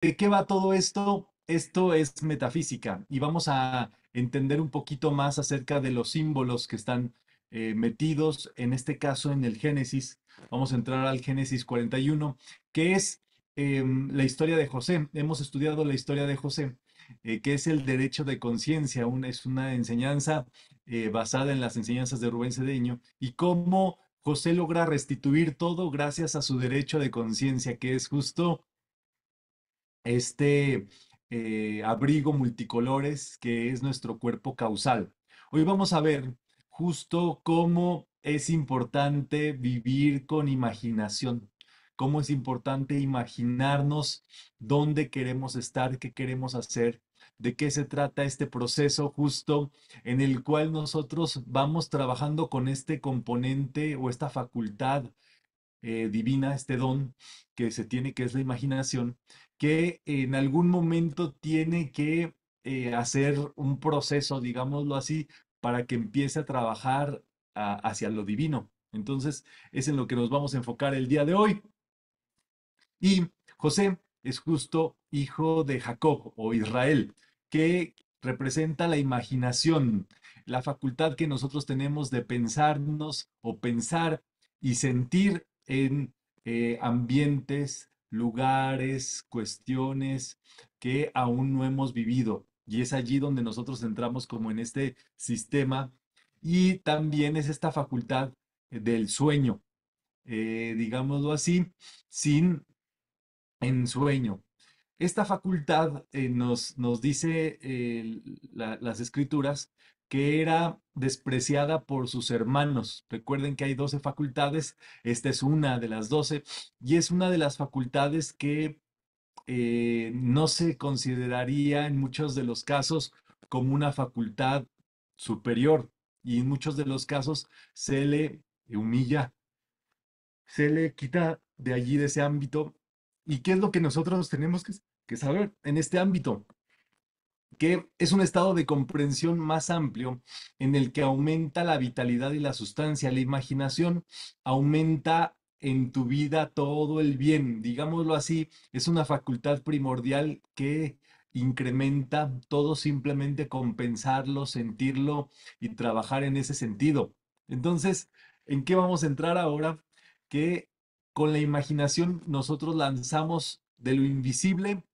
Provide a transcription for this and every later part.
¿De qué va todo esto? Esto es metafísica y vamos a entender un poquito más acerca de los símbolos que están eh, metidos, en este caso en el Génesis. Vamos a entrar al Génesis 41, que es em, la historia de José. Hemos estudiado la historia de José, eh, que es el derecho de conciencia. es una enseñanza eh, basada en las enseñanzas de Rubén Cedeño y cómo José logra restituir todo gracias a su derecho de conciencia, que es justo este eh, abrigo multicolores que es nuestro cuerpo causal. Hoy vamos a ver justo cómo es importante vivir con imaginación, cómo es importante imaginarnos dónde queremos estar, qué queremos hacer, de qué se trata este proceso justo en el cual nosotros vamos trabajando con este componente o esta facultad eh, divina, este don que se tiene, que es la imaginación, que en algún momento tiene que eh, hacer un proceso, digámoslo así, para que empiece a trabajar hacia lo divino. Entonces, es en lo que nos vamos a enfocar el día de hoy. Y José es justo hijo de Jacob o Israel, que representa la imaginación, la facultad que nosotros tenemos de pensarnos o pensar y sentir en eh, ambientes, lugares, cuestiones que aún no hemos vivido. Y es allí donde nosotros entramos como en este sistema. Y también es esta facultad eh, del sueño, eh, digámoslo así, sin ensueño. Esta facultad eh, nos, nos dice las escrituras que era despreciada por sus hermanos. Recuerden que hay 12 facultades, esta es una de las 12, y es una de las facultades que eh, no se consideraría en muchos de los casos como una facultad superior, y en muchos de los casos se le humilla, se le quita de allí, de ese ámbito. ¿Y qué es lo que nosotros tenemos que saber en este ámbito? que es un estado de comprensión más amplio en el que aumenta la vitalidad y la sustancia, la imaginación aumenta en tu vida todo el bien, digámoslo así, es una facultad primordial que incrementa todo simplemente con pensarlo, sentirlo y trabajar en ese sentido. Entonces, ¿en qué vamos a entrar ahora? Que con la imaginación nosotros lanzamos de lo invisible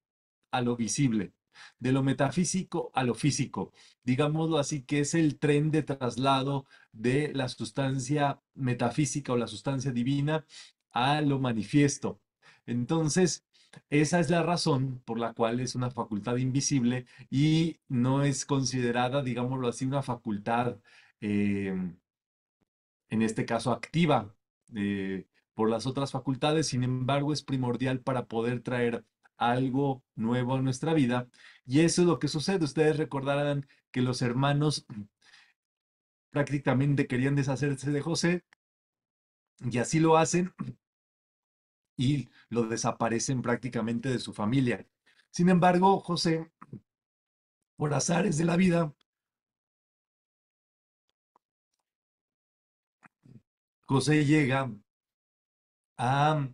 a lo visible de lo metafísico a lo físico. Digámoslo así, que es el tren de traslado de la sustancia metafísica o la sustancia divina a lo manifiesto. Entonces, esa es la razón por la cual es una facultad invisible y no es considerada, digámoslo así, una facultad, em, en este caso, activa. Eh, por las otras facultades, sin embargo, es primordial para poder traer algo nuevo en nuestra vida. Y eso es lo que sucede. Ustedes recordarán que los hermanos prácticamente querían deshacerse de José y así lo hacen y lo desaparecen prácticamente de su familia. Sin embargo, José, por azares de la vida, José llega a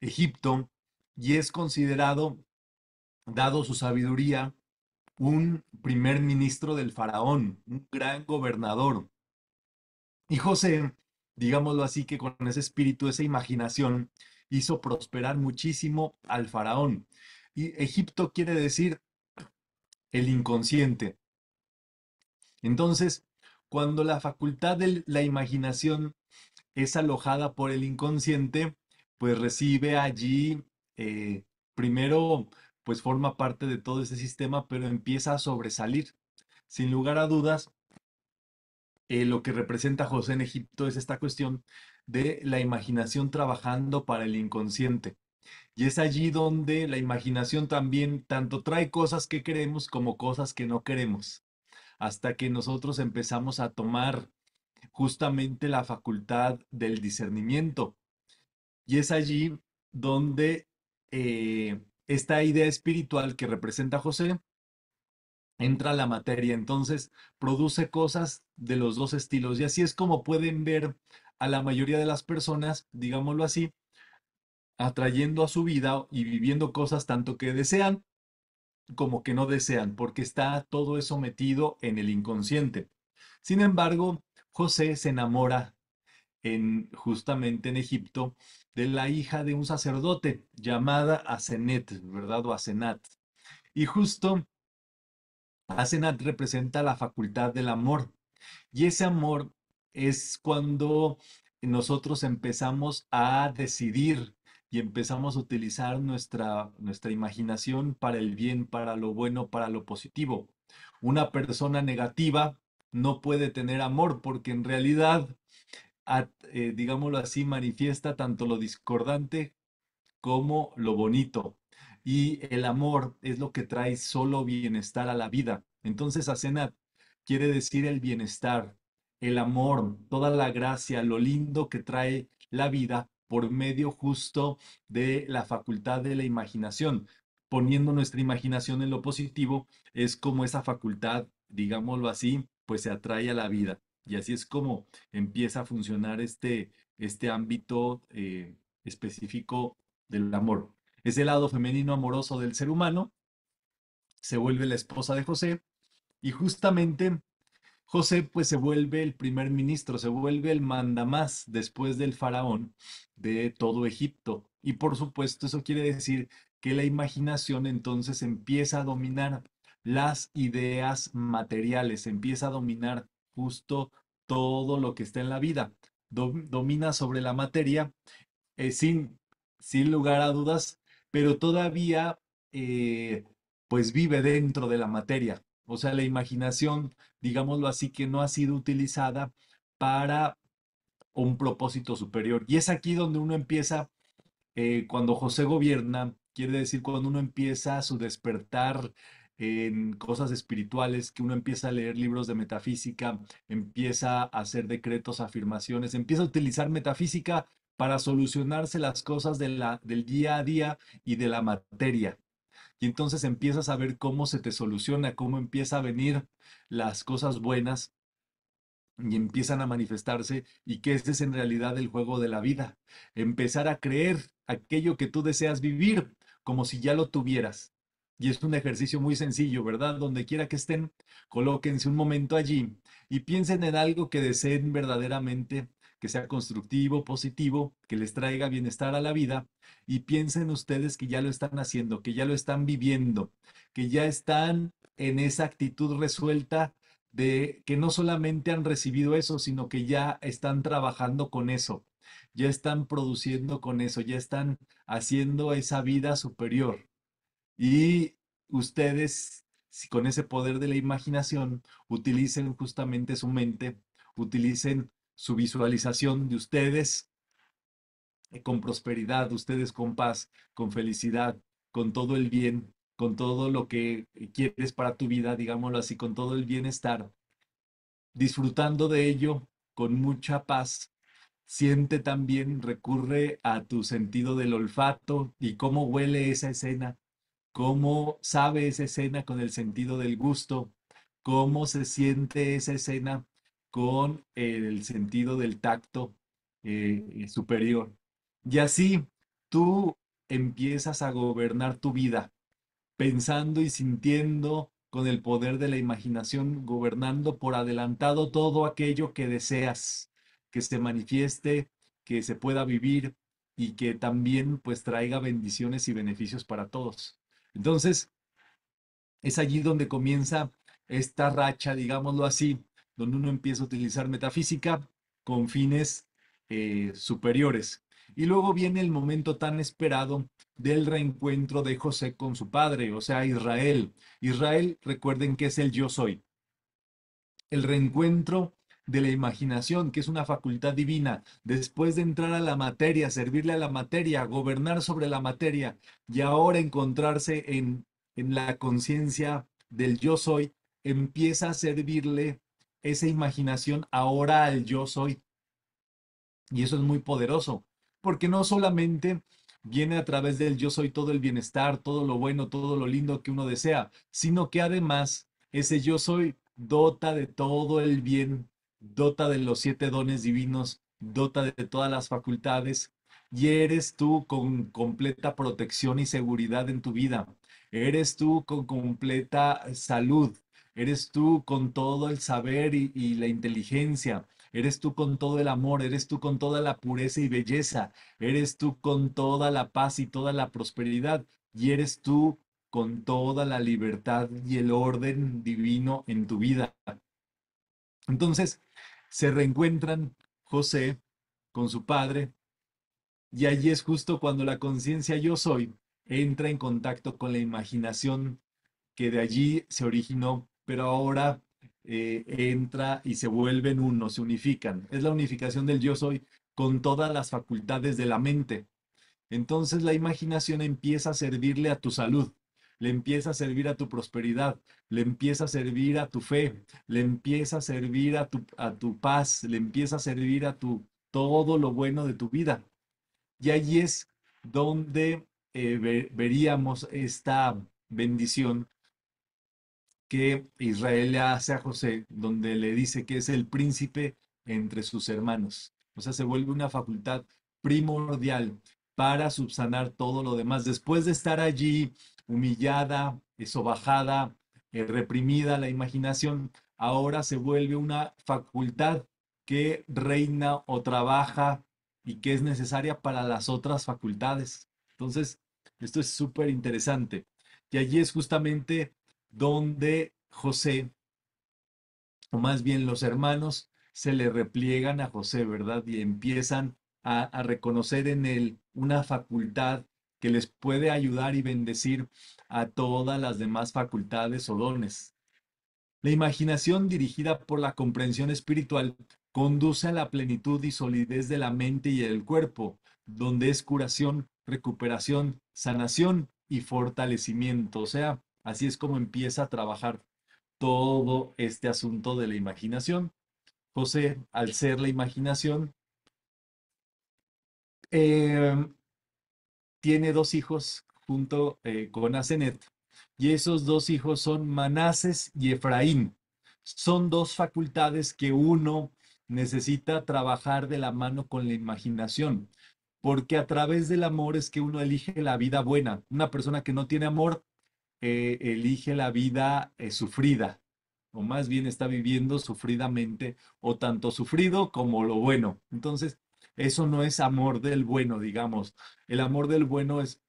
Egipto y es considerado, dado su sabiduría, un primer ministro del faraón, un gran gobernador. Y José, digámoslo así, que con ese espíritu, esa imaginación, hizo prosperar muchísimo al faraón. Y Egipto quiere decir el inconsciente. Entonces, cuando la facultad de la imaginación es alojada por el inconsciente, pues recibe allí eh, primero pues forma parte de todo ese sistema, pero empieza a sobresalir. Sin lugar a dudas, eh, lo que representa José en Egipto es esta cuestión de la imaginación trabajando para el inconsciente. Y es allí donde la imaginación también tanto trae cosas que queremos como cosas que no queremos, hasta que nosotros empezamos a tomar justamente la facultad del discernimiento. Y es allí donde eh, esta idea espiritual que representa José, entra a la materia, entonces produce cosas de los dos estilos. Y así es como pueden ver a la mayoría de las personas, digámoslo así, atrayendo a su vida y viviendo cosas tanto que desean como que no desean, porque está todo eso metido en el inconsciente. Sin embargo, José se enamora en justamente en Egipto de la hija de un sacerdote llamada Asenet, ¿verdad? O Asenat. Y justo Asenat representa la facultad del amor. Y ese amor es cuando nosotros empezamos a decidir y empezamos a utilizar nuestra, nuestra imaginación para el bien, para lo bueno, para lo positivo. Una persona negativa no puede tener amor porque en realidad eh, digámoslo así, manifiesta tanto lo discordante como lo bonito. Y el amor es lo que trae solo bienestar a la vida. Entonces, Asenat quiere decir el bienestar, el amor, toda la gracia, lo lindo que trae la vida por medio justo de la facultad de la imaginación. Poniendo nuestra imaginación en lo positivo, es como esa facultad, digámoslo así, pues se atrae a la vida. Y así es como empieza a funcionar este, este ámbito eh, específico del amor. Ese lado femenino amoroso del ser humano se vuelve la esposa de José y justamente José pues se vuelve el primer ministro, se vuelve el mandamás después del faraón de todo Egipto. Y por supuesto eso quiere decir que la imaginación entonces empieza a dominar las ideas materiales, empieza a dominar justo todo lo que está en la vida. Domina sobre la materia eh, sin, sin lugar a dudas, pero todavía eh, pues vive dentro de la materia. O sea, la imaginación, digámoslo así, que no ha sido utilizada para un propósito superior. Y es aquí donde uno empieza, eh, cuando José gobierna, quiere decir cuando uno empieza a su despertar en cosas espirituales, que uno empieza a leer libros de metafísica, empieza a hacer decretos, afirmaciones, empieza a utilizar metafísica para solucionarse las cosas de la, del día a día y de la materia. Y entonces empiezas a ver cómo se te soluciona, cómo empieza a venir las cosas buenas y empiezan a manifestarse y que ese es en realidad el juego de la vida. Empezar a creer aquello que tú deseas vivir como si ya lo tuvieras. Y es un ejercicio muy sencillo, ¿verdad? Donde quiera que estén, colóquense un momento allí y piensen en algo que deseen verdaderamente, que sea constructivo, positivo, que les traiga bienestar a la vida. Y piensen ustedes que ya lo están haciendo, que ya lo están viviendo, que ya están en esa actitud resuelta de que no solamente han recibido eso, sino que ya están trabajando con eso, ya están produciendo con eso, ya están haciendo esa vida superior. Y ustedes, si con ese poder de la imaginación, utilicen justamente su mente, utilicen su visualización de ustedes eh, con prosperidad, ustedes con paz, con felicidad, con todo el bien, con todo lo que eh, quieres para tu vida, digámoslo así, con todo el bienestar, disfrutando de ello con mucha paz. Siente también, recurre a tu sentido del olfato y cómo huele esa escena, cómo sabe esa escena con el sentido del gusto, cómo se siente esa escena con el sentido del tacto eh, eh, superior. Y así tú empiezas a gobernar tu vida, pensando y sintiendo con el poder de la imaginación, gobernando por adelantado todo aquello que deseas, que se manifieste, que se pueda vivir y que también pues traiga bendiciones y beneficios para todos. Entonces, es allí donde comienza esta racha, digámoslo así, donde uno empieza a utilizar metafísica con fines eh, superiores. Y luego viene el momento tan esperado del reencuentro de José con su padre, o sea, Israel. Israel, recuerden que es el yo soy. El reencuentro de la imaginación, que es una facultad divina, después de entrar a la materia, servirle a la materia, gobernar sobre la materia y ahora encontrarse en, en la conciencia del yo soy, empieza a servirle esa imaginación ahora al yo soy. Y eso es muy poderoso, porque no solamente viene a través del yo soy todo el bienestar, todo lo bueno, todo lo lindo que uno desea, sino que además ese yo soy dota de todo el bien dota de los siete dones divinos, dota de todas las facultades y eres tú con completa protección y seguridad en tu vida. Eres tú con completa salud. Eres tú con todo el saber y, la inteligencia. Eres tú con todo el amor, eres tú con toda la pureza y belleza, eres tú con toda la paz y toda la prosperidad, y eres tú con toda la libertad y el orden divino en tu vida. Entonces, se reencuentran José con su padre y allí es justo cuando la conciencia yo soy entra en contacto con la imaginación que de allí se originó, pero ahora eh, entra y se vuelven uno, se unifican. Es la unificación del yo soy con todas las facultades de la mente. Entonces la imaginación empieza a servirle a tu salud le empieza a servir a tu prosperidad, le empieza a servir a tu fe, le empieza a servir a tu, a tu paz, le empieza a servir a tu todo lo bueno de tu vida. Y allí es donde eh, veríamos esta bendición que Israel le hace a José, donde le dice que es el príncipe entre sus hermanos. O sea, se vuelve una facultad primordial para subsanar todo lo demás. Después de estar allí humillada, eh, sobajada, eh, reprimida la imaginación, ahora se vuelve una facultad que reina o trabaja y que es necesaria para las otras facultades. Entonces, esto es súper interesante. Y allí es justamente donde José, o más bien los hermanos, se le repliegan a José, ¿verdad? Y empiezan a reconocer en él una facultad que les puede ayudar y bendecir a todas las demás facultades o dones. La imaginación dirigida por la comprensión espiritual conduce a la plenitud y solidez de la mente y del cuerpo, donde es curación, recuperación, sanación y fortalecimiento. O sea, así es como empieza a trabajar todo este asunto de la imaginación. José, al ser la imaginación, eh, tiene dos hijos junto eh, con Asenet, y esos dos hijos son Manases y Efraín. Son dos facultades que uno necesita trabajar de la mano con la imaginación, porque a través del amor es que uno elige la vida buena. Una persona que no tiene amor eh, elige la vida eh, sufrida, o más bien está viviendo sufridamente, o tanto sufrido como lo bueno. Entonces, eso no es amor del bueno, digamos. El amor del bueno es,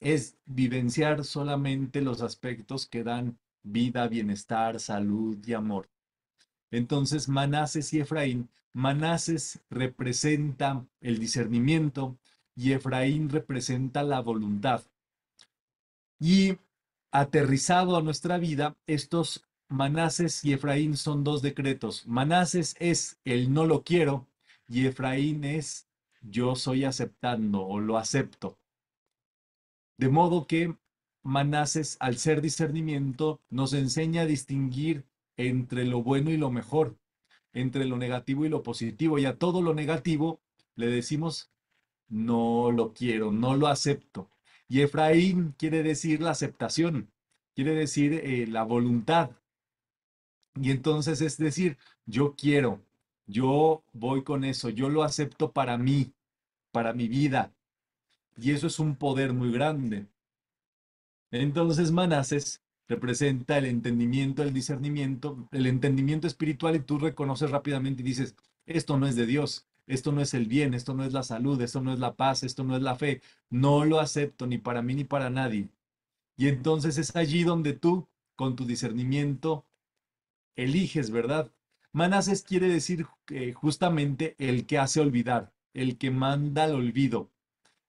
es vivenciar solamente los aspectos que dan vida, bienestar, salud y amor. Entonces, Manases y Efraín, Manases representa el discernimiento y Efraín representa la voluntad. Y aterrizado a nuestra vida, estos Manases y Efraín son dos decretos. Manases es el no lo quiero y Efraín es yo soy aceptando o lo acepto. De modo que Manases, al ser discernimiento, nos enseña a distinguir entre lo bueno y lo mejor, entre lo negativo y lo positivo. Y a todo lo negativo le decimos, no lo quiero, no lo acepto. Y Efraín quiere decir la aceptación, quiere decir eh, la voluntad. Y entonces es decir, yo quiero, yo voy con eso, yo lo acepto para mí, para mi vida. Y eso es un poder muy grande. Entonces Manases representa el entendimiento, el discernimiento, el entendimiento espiritual y tú reconoces rápidamente y dices, esto no es de Dios, esto no es el bien, esto no es la salud, esto no es la paz, esto no es la fe, no lo acepto ni para mí ni para nadie. Y entonces es allí donde tú, con tu discernimiento, eliges, ¿verdad? Manases quiere decir eh, justamente el que hace olvidar, el que manda el olvido.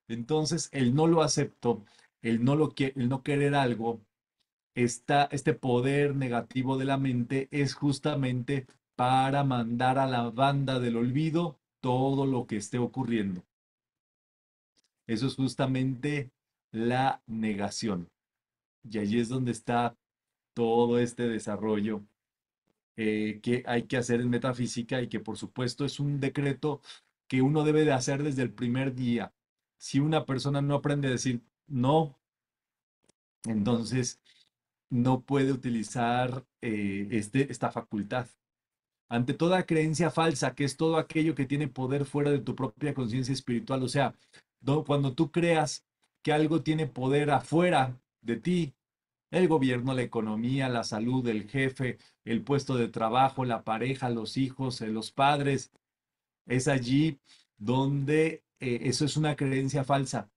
Entonces, el no lo acepto, el no, lo no querer algo, Está este poder negativo de la mente es justamente para mandar a la banda del olvido todo lo que esté ocurriendo. Eso es justamente la negación. Y allí es donde está todo este desarrollo eh, que hay que hacer en metafísica y que por supuesto es un decreto que uno debe de hacer desde el primer día. Si una persona no aprende a decir no, entonces no puede utilizar eh, este, esta facultad. Ante toda creencia falsa, que es todo aquello que tiene poder fuera de tu propia conciencia espiritual, o sea, cuando tú creas que algo tiene poder afuera de ti, el gobierno, la economía, la salud, el jefe, el puesto de trabajo, la pareja, los hijos, eh, los padres. Es allí donde eh, eso es una creencia falsa.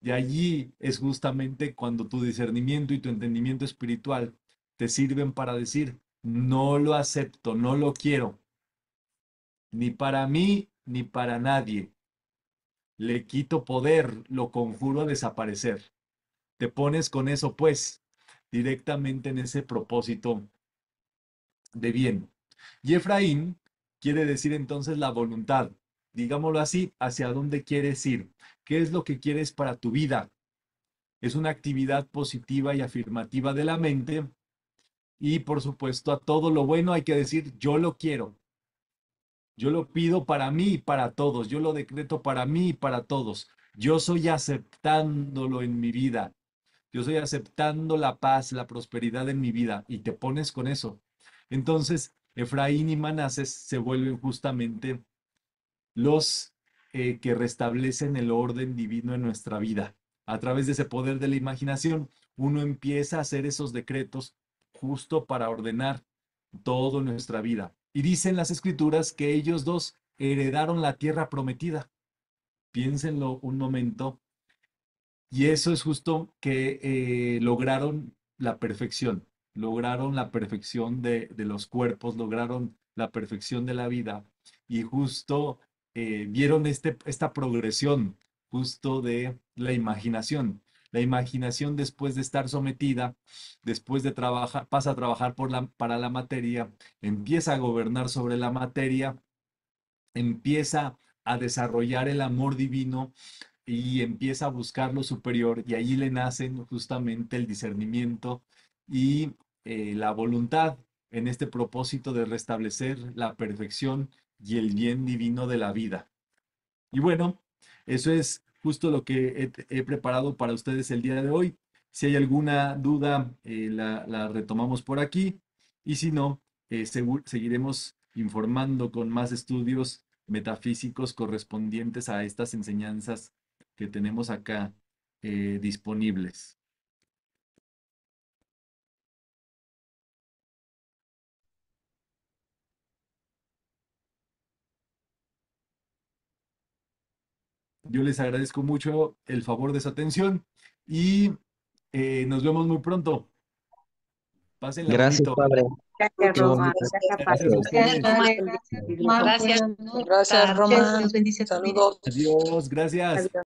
Y allí es justamente cuando tu discernimiento y tu entendimiento espiritual te sirven para decir, no lo acepto, no lo quiero, ni para mí, ni para nadie. Le quito poder, lo conjuro a desaparecer. Te pones con eso, pues, directamente en ese propósito de bien. Y Efraín quiere decir entonces la voluntad, digámoslo así, hacia dónde quieres ir, qué es lo que quieres para tu vida. Es una actividad positiva y afirmativa de la mente. Y por supuesto, a todo lo bueno hay que decir, yo lo quiero. Yo lo pido para mí y para todos. Yo lo decreto para mí y para todos. Yo soy aceptándolo en mi vida. Yo estoy aceptando la paz, la prosperidad en mi vida y te pones con eso. Entonces, Efraín y Manasés se vuelven justamente los eh, que restablecen el orden divino en nuestra vida. A través de ese poder de la imaginación, uno empieza a hacer esos decretos justo para ordenar toda nuestra vida. Y dicen las escrituras que ellos dos heredaron la tierra prometida. Piénsenlo un momento y eso es justo que eh, lograron la perfección, lograron la perfección de, los cuerpos, lograron la perfección de la vida y justo eh, vieron este, esta progresión justo de la imaginación. La imaginación después de estar sometida, después de trabajar, pasa a trabajar por la, para la materia, empieza a gobernar sobre la materia, empieza a desarrollar el amor divino y empieza a buscar lo superior y ahí le nacen justamente el discernimiento y eh, la voluntad en este propósito de restablecer la perfección y el bien divino de la vida. Y bueno, eso es justo lo que he, preparado para ustedes el día de hoy. Si hay alguna duda, eh, la, retomamos por aquí y si no, eh, seguiremos informando con más estudios metafísicos correspondientes a estas enseñanzas que tenemos acá eh, disponibles. Yo les agradezco mucho el favor de su atención y eh, nos vemos muy pronto. Pásenla Gracias, padre. Gracias, Roma. Gracias, Gracias, Saludos. Adiós, gracias.